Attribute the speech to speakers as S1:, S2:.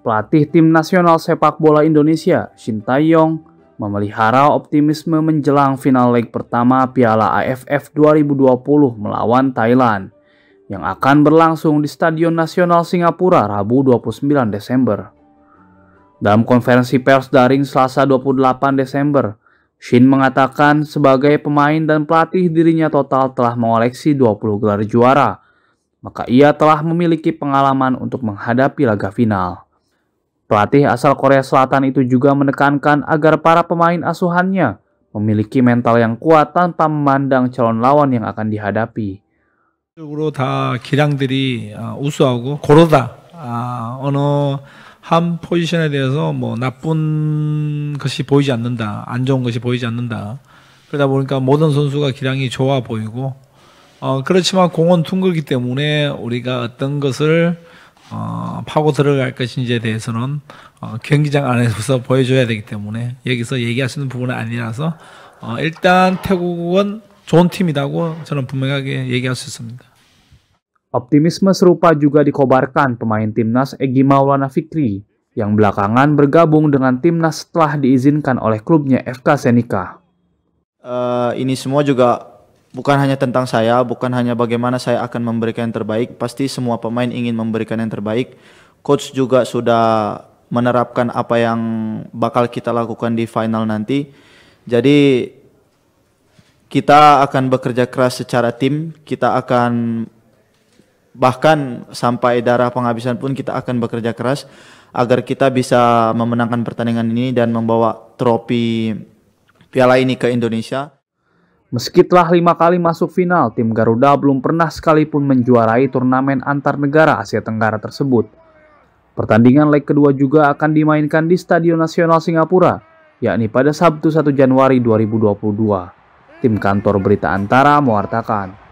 S1: Pelatih tim nasional sepak bola Indonesia, Shin Taeyong, memelihara optimisme menjelang final leg pertama Piala AFF 2020 melawan Thailand yang akan berlangsung di Stadion Nasional Singapura Rabu 29 Desember. Dalam konferensi pers daring Selasa 28 Desember, Shin mengatakan sebagai pemain dan pelatih dirinya total telah mengoleksi 20 gelar juara, maka ia telah memiliki pengalaman untuk menghadapi laga final. Pelatih asal Korea Selatan itu juga menekankan agar para pemain asuhannya memiliki mental yang kuat tanpa memandang calon lawan yang akan dihadapi.
S2: 적으로 다 기량들이 우수하고 고르다 아, 어느 한 포지션에 대해서 뭐 나쁜 것이 보이지 않는다, 안 좋은 것이 보이지 않는다. 그러다 보니까 모든 선수가 기량이 좋아 보이고, 어, 그렇지만 공은 둥글기 때문에 우리가 어떤 것을 어, 파고 들어갈 것인지에 대해서는 어, 경기장 안에서 보여줘야 되기 때문에 여기서 얘기하시는 부분은 아니라서 어, 일단 태국은 좋은 팀이라고 저는 분명하게 얘기할 수 있습니다.
S1: Optimisme serupa juga dikobarkan pemain timnas Egi Maulana Fikri yang belakangan bergabung dengan timnas setelah diizinkan oleh klubnya FK Senika.
S3: Uh, ini semua juga bukan hanya tentang saya, bukan hanya bagaimana saya akan memberikan yang terbaik, pasti semua pemain ingin memberikan yang terbaik. Coach juga sudah menerapkan apa yang bakal kita lakukan di final nanti. Jadi kita akan bekerja keras secara tim, kita akan bahkan sampai darah penghabisan pun kita akan bekerja keras agar kita bisa memenangkan pertandingan ini dan membawa trofi piala ini ke Indonesia.
S1: Meski telah lima kali masuk final, tim Garuda belum pernah sekalipun menjuarai turnamen antar negara Asia Tenggara tersebut. Pertandingan leg kedua juga akan dimainkan di Stadion Nasional Singapura, yakni pada Sabtu 1 Januari 2022. Tim kantor berita Antara mewartakan.